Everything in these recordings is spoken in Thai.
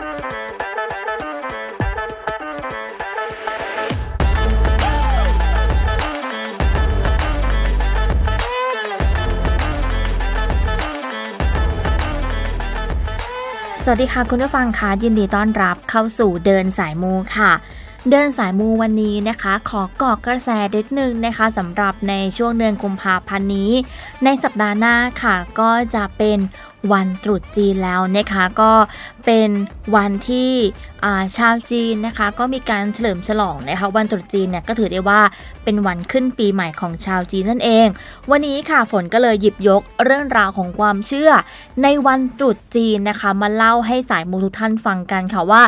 สวัสดีค่ะคุณผู้ฟังคะยินดีต้อนรับเข้าสู่เดินสายมูค่ะ เดินสายมูวันนี้นะคะขอเกาะกระแสนิดนึงนะคะสำหรับในช่วงเดือนกุมภาพันธ์นี้ ในสัปดาห์หน้าค่ะก็จะเป็นวันตรุษจีนแล้วนะคะก็เป็นวันที่ชาวจีนนะคะก็มีการเฉลิมฉลองนะคะวันตรุษจีนเนี่ยก็ถือได้ว่าเป็นวันขึ้นปีใหม่ของชาวจีนนั่นเอง วันนี้ค่ะฝนก็เลยหยิบยกเรื่องราวของความเชื่อในวันตรุษจีนนะคะมาเล่าให้สายมูทุกท่านฟังกันค่ะว่า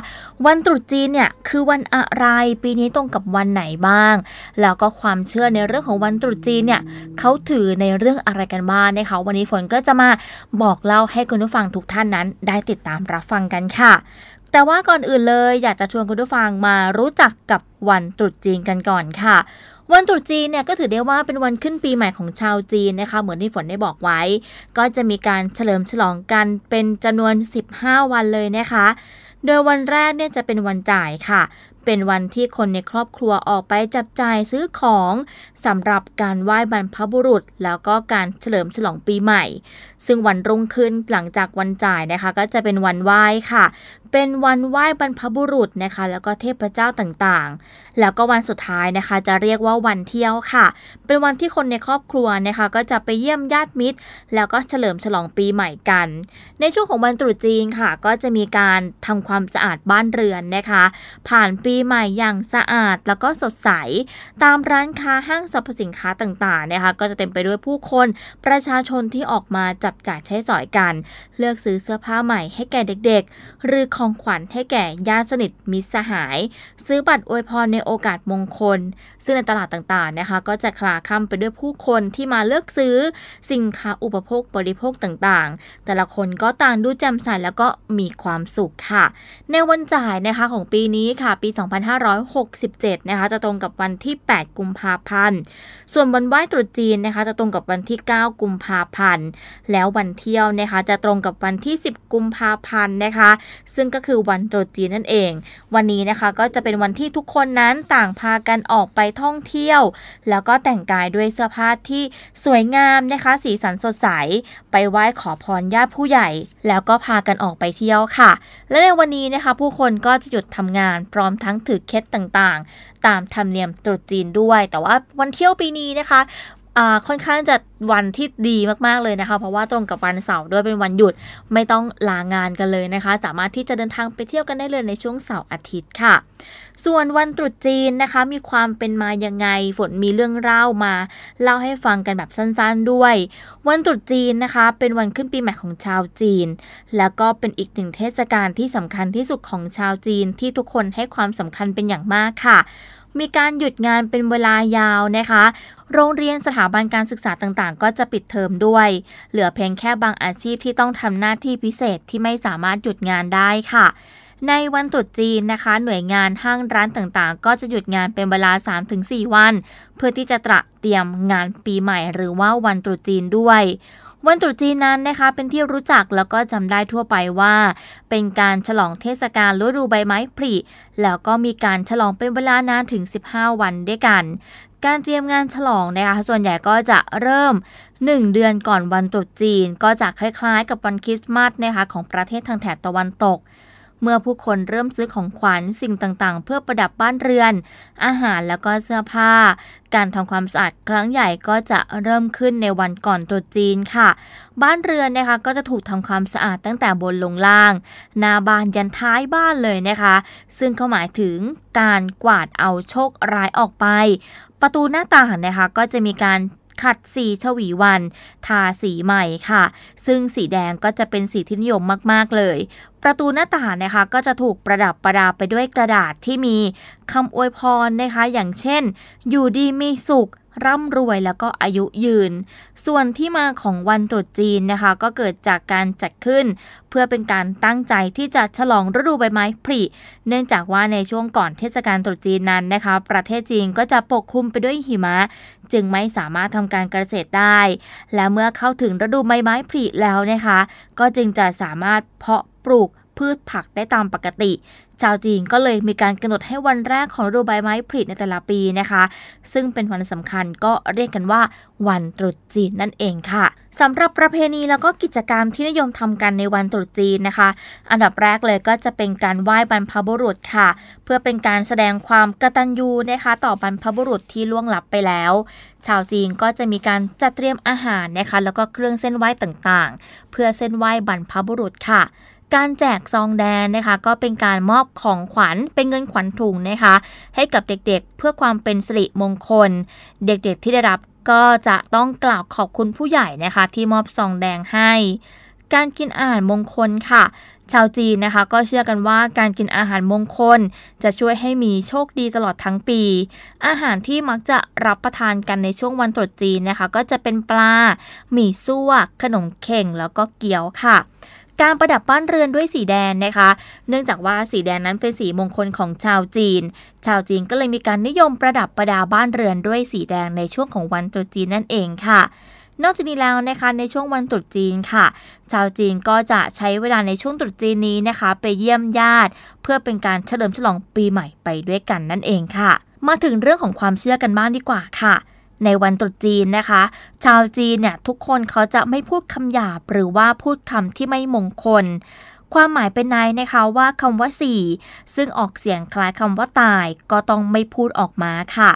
วันตรุษจีนเนี่ยคือวันอะไรปีนี้ตรงกับวันไหนบ้าง แล้วก็ความเชื่อในเรื่องของวันตรุษจีนเนี่ยเขาถือในเรื่องอะไรกันบ้างนะคะวันนี้ฝนก็จะมาบอกเล่าให้คุณผู้ฟังทุกท่านนั้น ได้ติดตามรับฟังกันค่ะ แต่ว่าก่อนอื่นเลยอยากจะชวนคุณผู้ฟังมารู้จักกับวันตรุษจีนกันก่อนค่ะ วันตรุษจีนเนี่ยก็ถือได้ว่าเป็นวันขึ้นปีใหม่ของชาวจีนนะคะ เหมือนที่ฝนได้บอกไว้ ก็จะมีการเฉลิมฉลองกันเป็นจำนวน 15 วันเลยนะคะโดยวันแรกเนี่ยจะเป็นวันจ่ายค่ะ เป็นวันที่คนในครอบครัวออกไปจับจ่ายซื้อของสำหรับการไหว้บรรพบุรุษ แล้วก็การเฉลิมฉลองปีใหม่ ซึ่งวันรุ่งขึ้นหลังจากวันจ่ายนะคะ ก็จะเป็นวันไหว้ค่ะเป็นวันไหว้บรรพบุรุษนะคะแล้วก็เทพเจ้าต่างๆ แล้วก็วันสุดท้ายนะคะจะเรียกว่าวันเที่ยวค่ะ เป็นวันที่คนในครอบครัวนะคะ ก็จะไปเยี่ยมญาติมิตรแล้วก็เฉลิมฉลองปีใหม่กัน ในช่วงของวันตรุษจีนค่ะ ก็จะมีการทำความสะอาดบ้านเรือนนะคะ ผ่านปีใหม่อย่างสะอาดแล้วก็สดใส ตามร้านค้าห้างสรรพสินค้าต่างๆนะคะ ก็จะเต็มไปด้วยผู้คนประชาชนที่ออกมาจับจ่ายใช้สอยกัน เลือกซื้อเสื้อผ้าใหม่ให้แก่เด็กๆ หรือขของขวัญให้แก่ญาติสนิทมิตรสหาย ซื้อบัตรอวยพรในโอกาสมงคล ซึ่งในตลาดต่างๆนะคะก็จะคลาค่ำไปด้วยผู้คนที่มาเลือกซื้อสินค้าอุปโภคบริโภคต่างๆ แต่ละคนก็ต่างดูแจ่มใสแล้วก็มีความสุขค่ะในวันจ่ายนะคะของปีนี้ค่ะปี 2567นะคะจะตรงกับวันที่ 8 กุมภาพันธ์ส่วนวันไหว้ตรุษจีนนะคะจะตรงกับวันที่ 9 กุมภาพันธ์แล้ววันเที่ยวนะคะจะตรงกับวันที่ 10 กุมภาพันธ์นะคะ ซึ่งก็คือวันตรุษจีนนั่นเอง วันนี้นะคะก็จะเป็นวันที่ทุกคนนั้นต่างพากันออกไปท่องเที่ยว แล้วก็แต่งกายด้วยเสื้อผ้าที่สวยงามนะคะ สีสันสดใสไปไหว้ขอพรญาติผู้ใหญ่ แล้วก็พากันออกไปเที่ยวค่ะ และในวันนี้นะคะ ผู้คนก็จะหยุดทำงานพร้อมทั้งถือเคสต่าง ๆ ตามธรรมเนียมตรุษจีนด้วย แต่ว่าวันเที่ยวปีนี้นะคะค่อนข้างจะวันที่ดีมากๆเลยนะคะ เพราะว่าตรงกับวันเสาร์ด้วยเป็นวันหยุดไม่ต้องลางานกันเลยนะคะ สามารถที่จะเดินทางไปเที่ยวกันได้เลยในช่วงเสาร์อาทิตย์ค่ะ ส่วนวันตรุษจีนนะคะมีความเป็นมายังไงฝนมีเรื่องเล่ามาเล่าให้ฟังกันแบบสั้นๆด้วย วันตรุษจีนนะคะ เป็นวันขึ้นปีใหม่ของชาวจีน แล้วก็เป็นอีกหนึ่งเทศกาลที่สำคัญที่สุดของชาวจีนที่ทุกคนให้ความสำคัญเป็นอย่างมากค่ะมีการหยุดงานเป็นเวลายาวนะคะ โรงเรียนสถาบันการศึกษาต่างๆ ก็จะปิดเทอมด้วย เหลือเพียงแค่บางอาชีพที่ต้องทำหน้าที่พิเศษที่ไม่สามารถหยุดงานได้ค่ะ ในวันตรุษจีนนะคะ หน่วยงานห้างร้านต่างๆ ก็จะหยุดงานเป็นเวลา 3-4 วัน เพื่อที่จะตระเตรียมงานปีใหม่หรือว่าวันตรุษจีนด้วยวันตรุษจีนนั้นนะคะเป็นที่รู้จักแล้วก็จำได้ทั่วไปว่า เป็นการฉลองเทศกาลฤดูใบไม้ผลิ แล้วก็มีการฉลองเป็นเวลานานถึง 15 วันด้วยกัน การเตรียมงานฉลองนะคะส่วนใหญ่ก็จะเริ่ม 1 เดือนก่อนวันตรุษจีน ก็จะคล้ายๆกับวันคริสต์มาสนะคะของประเทศทางแถบตะวันตกเมื่อผู้คนเริ่มซื้อของขวัญสิ่งต่างๆเพื่อประดับบ้านเรือน อาหารแล้วก็เสื้อผ้า การทำความสะอาดครั้งใหญ่ก็จะเริ่มขึ้นในวันก่อนตรุษจีนค่ะ บ้านเรือนนะคะก็จะถูกทำความสะอาดตั้งแต่บนลงล่างหน้าบ้านยันท้ายบ้านเลยนะคะ ซึ่งเขาหมายถึงการกวาดเอาโชคร้ายออกไป ประตูหน้าต่างนะคะก็จะมีการขัดสีชวีวัน ทาสีใหม่ค่ะ ซึ่งสีแดงก็จะเป็นสีที่นิยมมาก ๆ เลย ประตูหน้าต่างนะคะก็จะถูกประดับประดาไปด้วยกระดาษที่มีคำอวยพรนะคะอย่างเช่นอยู่ดีมีสุขร่ำรวยแล้วก็อายุยืน ส่วนที่มาของวันตรุษจีนนะคะก็เกิดจากการจัดขึ้น เพื่อเป็นการตั้งใจที่จะฉลองฤดูใบไม้ผลิเนื่องจากว่าในช่วงก่อนเทศกาลตรุษจีนนั้นนะคะ ประเทศจีนก็จะปกคลุมไปด้วยหิมะ จึงไม่สามารถทำการเกษตรได้ และเมื่อเข้าถึงฤดูใบไม้ผลิแล้วนะคะ ก็จึงจะสามารถเพาะปลูกพืชผักได้ตามปกติชาวจีนก็เลยมีการกำหนดให้วันแรกของฤดูใบไม้ผลิในแต่ละปีนะคะ ซึ่งเป็นวันสำคัญก็เรียกกันว่าวันตรุษจีนนั่นเองค่ะสำหรับประเพณีแล้วก็กิจกรรมที่นิยมทำกันในวันตรุษจีนนะคะ อันดับแรกเลยก็จะเป็นการไหว้บรรพบุรุษค่ะ เพื่อเป็นการแสดงความกตัญญูนะคะ ต่อบรรพบุรุษที่ล่วงลับไปแล้ว ชาวจีนก็จะมีการจัดเตรียมอาหารนะคะ แล้วก็เครื่องเส้นไหว้ต่างๆ เพื่อเส้นไหว้บรรพบุรุษค่ะการแจกซองแดงนะคะก็เป็นการมอบของขวัญเป็นเงินขวัญถุงนะคะ ให้กับเด็ก ๆเพื่อความเป็นสิริมงคล เด็ก ๆที่ได้รับก็จะต้องกล่าวขอบคุณผู้ใหญ่นะคะ ที่มอบซองแดงให้ การกินอาหารมงคลค่ะ ชาวจีนนะคะก็เชื่อกันว่าการกินอาหารมงคล จะช่วยให้มีโชคดีตลอดทั้งปี อาหารที่มักจะรับประทานกันในช่วงวันตรุษจีนนะคะ ก็จะเป็นปลาหมี่ซั่วขนมเข่งแล้วก็เกี๊ยวค่ะการประดับบ้านเรือนด้วยสีแดงนะคะ เนื่องจากว่าสีแดงนั้นเป็นสีมงคลของชาวจีน ชาวจีนก็เลยมีการนิยมประดับประดาบ้านเรือนด้วยสีแดงในช่วงของวันตรุษจีนนั่นเองค่ะ นอกจากนี้แล้วนะคะในช่วงวันตรุษจีนค่ะ ชาวจีนก็จะใช้เวลาในช่วงตรุษจีนนี้นะคะ ไปเยี่ยมญาติ เพื่อเป็นการเฉลิมฉลองปีใหม่ไปด้วยกันนั่นเองค่ะ มาถึงเรื่องของความเชื่อกันบ้างดีกว่าค่ะในวันตรุษจีนนะคะ ชาวจีนเนี่ย ทุกคนเขาจะไม่พูดคำหยาบหรือว่าพูดคำที่ไม่มงคล ความหมายเป็นนายนะคะว่าคำว่าสี่ซึ่งออกเสียงคล้ายคำว่าตายก็ต้องไม่พูดออกมาค่ะ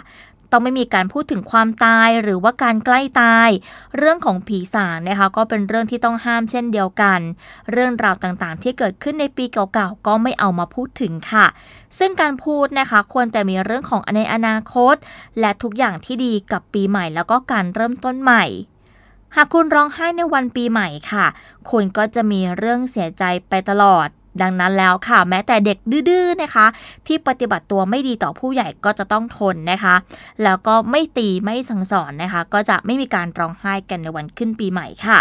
ต้องไม่มีการพูดถึงความตายหรือว่าการใกล้ตาย เรื่องของผีสางนะคะก็เป็นเรื่องที่ต้องห้ามเช่นเดียวกัน เรื่องราวต่างๆที่เกิดขึ้นในปีเก่าๆก็ไม่เอามาพูดถึงค่ะ ซึ่งการพูดนะคะควรแต่มีเรื่องของในอนาคต และทุกอย่างที่ดีกับปีใหม่ แล้วก็การเริ่มต้นใหม่ หากคุณร้องไห้ในวันปีใหม่ค่ะ คุณก็จะมีเรื่องเสียใจไปตลอดดังนั้นแล้วค่ะแม้แต่เด็กดื้อๆนะคะ ที่ปฏิบัติตัวไม่ดีต่อผู้ใหญ่ก็จะต้องทนนะคะ แล้วก็ไม่ตีไม่สั่งสอนนะคะ ก็จะไม่มีการร้องไห้กันในวันขึ้นปีใหม่ค่ะ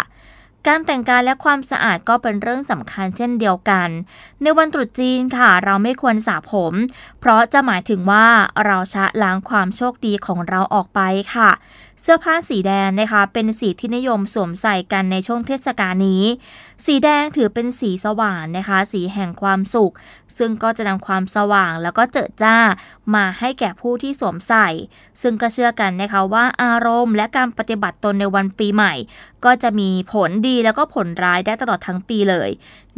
การแต่งกายและความสะอาดก็เป็นเรื่องสำคัญเช่นเดียวกัน ในวันตรุษจีนค่ะ เราไม่ควรสระผม เพราะจะหมายถึงว่าเราชะล้างความโชคดีของเราออกไปค่ะเสื้อผ้าสีแดงนะคะเป็นสีที่นิยมสวมใส่กันในช่วงเทศกาลนี้ สีแดงถือเป็นสีสว่างนะคะ สีแห่งความสุข ซึ่งก็จะนำความสว่างแล้วก็เจิดจ้า มาให้แก่ผู้ที่สวมใส่ ซึ่งก็เชื่อกันนะคะว่าอารมณ์และการปฏิบัติตนในวันปีใหม่ ก็จะมีผลดีแล้วก็ผลร้ายได้ตลอดทั้งปีเลย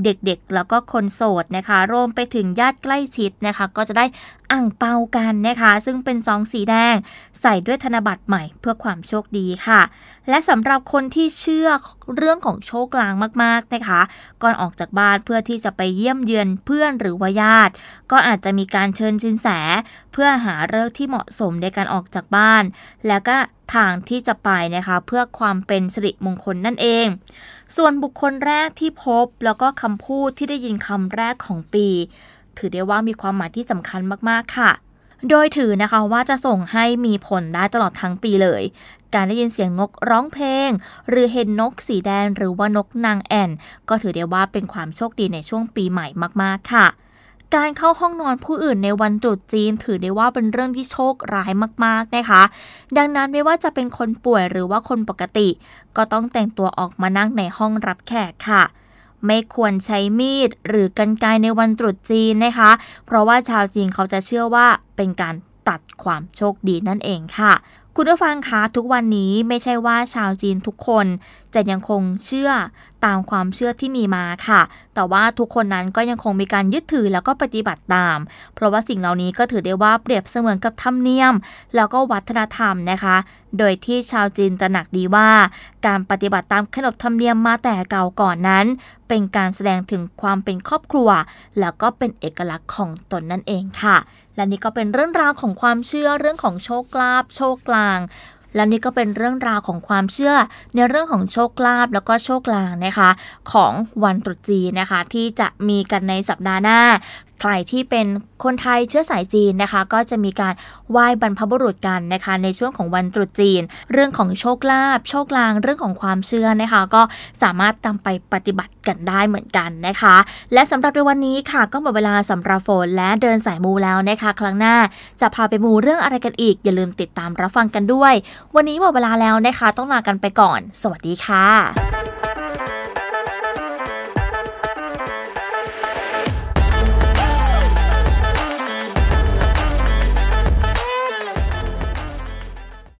เด็กๆ แล้วก็คนโสดนะคะรวมไปถึงญาติใกล้ชิดนะคะ ก็จะได้อ่างเปากันนะคะ ซึ่งเป็นซองสีแดง ใส่ด้วยธนบัตรใหม่เพื่อความโชคดีค่ะ และสำหรับคนที่เชื่อเรื่องของโชคลางมากๆนะคะ ก่อนออกจากบ้านเพื่อที่จะไปเยี่ยมเยือนเพื่อนหรือวาญาติ ก็อาจจะมีการเชิญสินแสเพื่อหาเลิกที่เหมาะสมในการออกจากบ้าน แล้วก็ทางที่จะไปนะคะเพื่อความเป็นสิริมงคลนั่นเองส่วนบุคคลแรกที่พบ แล้วก็คำพูดที่ได้ยินคำแรกของปี ถือได้ว่ามีความหมายที่สำคัญมากๆ ค่ะ โดยถือนะคะว่าจะส่งให้มีผลได้ตลอดทั้งปีเลย การได้ยินเสียงนกร้องเพลง หรือเห็นนกสีแดงหรือว่านกนางแอ่นก็ถือได้ว่าเป็นความโชคดีในช่วงปีใหม่มาก ๆ ค่ะการเข้าห้องนอนผู้อื่นในวันตรุษจีน ถือได้ว่าเป็นเรื่องที่โชคร้ายมาก ๆนะคะ ดังนั้นไม่ว่าจะเป็นคนป่วยหรือว่าคนปกติ ก็ต้องแต่งตัวออกมานั่งในห้องรับแขกค่ะ ไม่ควรใช้มีด หรือกันไกในวันตรุษจีนนะคะ เพราะว่าชาวจีนเขาจะเชื่อว่าเป็นการตัดความโชคดีนั่นเองค่ะ คุณผู้ฟังคะทุกวันนี้ไม่ใช่ว่า ชาวจีนทุกคนจะยังคงเชื่อตามความเชื่อที่มีมาค่ะ แต่ว่าทุกคนนั้นก็ยังคงมีการยึดถือแล้วก็ปฏิบัติตาม เพราะว่าสิ่งเหล่านี้ก็ถือได้ว่าเปรียบเสมือนกับธรรมเนียม แล้วก็วัฒนธรรมนะคะ โดยที่ชาวจีนตระหนักดีว่าการปฏิบัติตามขนบธรรมเนียมมาแต่เก่าก่อนนั้น เป็นการแสดงถึงความเป็นครอบครัว แล้วก็เป็นเอกลักษณ์ของตนนั่นเองค่ะ และนี่ก็เป็นเรื่องราวของความเชื่อเรื่องของโชคลาภโชคกลางและนี่ก็เป็นเรื่องราวของความเชื่อในเรื่องของโชคลาภแล้วก็โชคลางนะคะของวันตรุษจีนนะคะ ที่จะมีกันในสัปดาห์หน้าใครที่เป็นคนไทยเชื้อสายจีนนะคะ ก็จะมีการไหว้บรรพบุรุษกันนะคะ ในช่วงของวันตรุษจีน เรื่องของโชคลาภโชคลางเรื่องของความเชื่อนะคะ ก็สามารถตามไปปฏิบัติกันได้เหมือนกันนะคะ และสำหรับในวันนี้ค่ะ ก็หมดเวลาสำหรับฝนและเดินสายมูแล้วนะคะ ครั้งหน้าจะพาไปมูเรื่องอะไรกันอีก อย่าลืมติดตามรับฟังกันด้วย วันนี้หมดเวลาแล้วนะคะต้องลากันไปก่อน สวัสดีค่ะ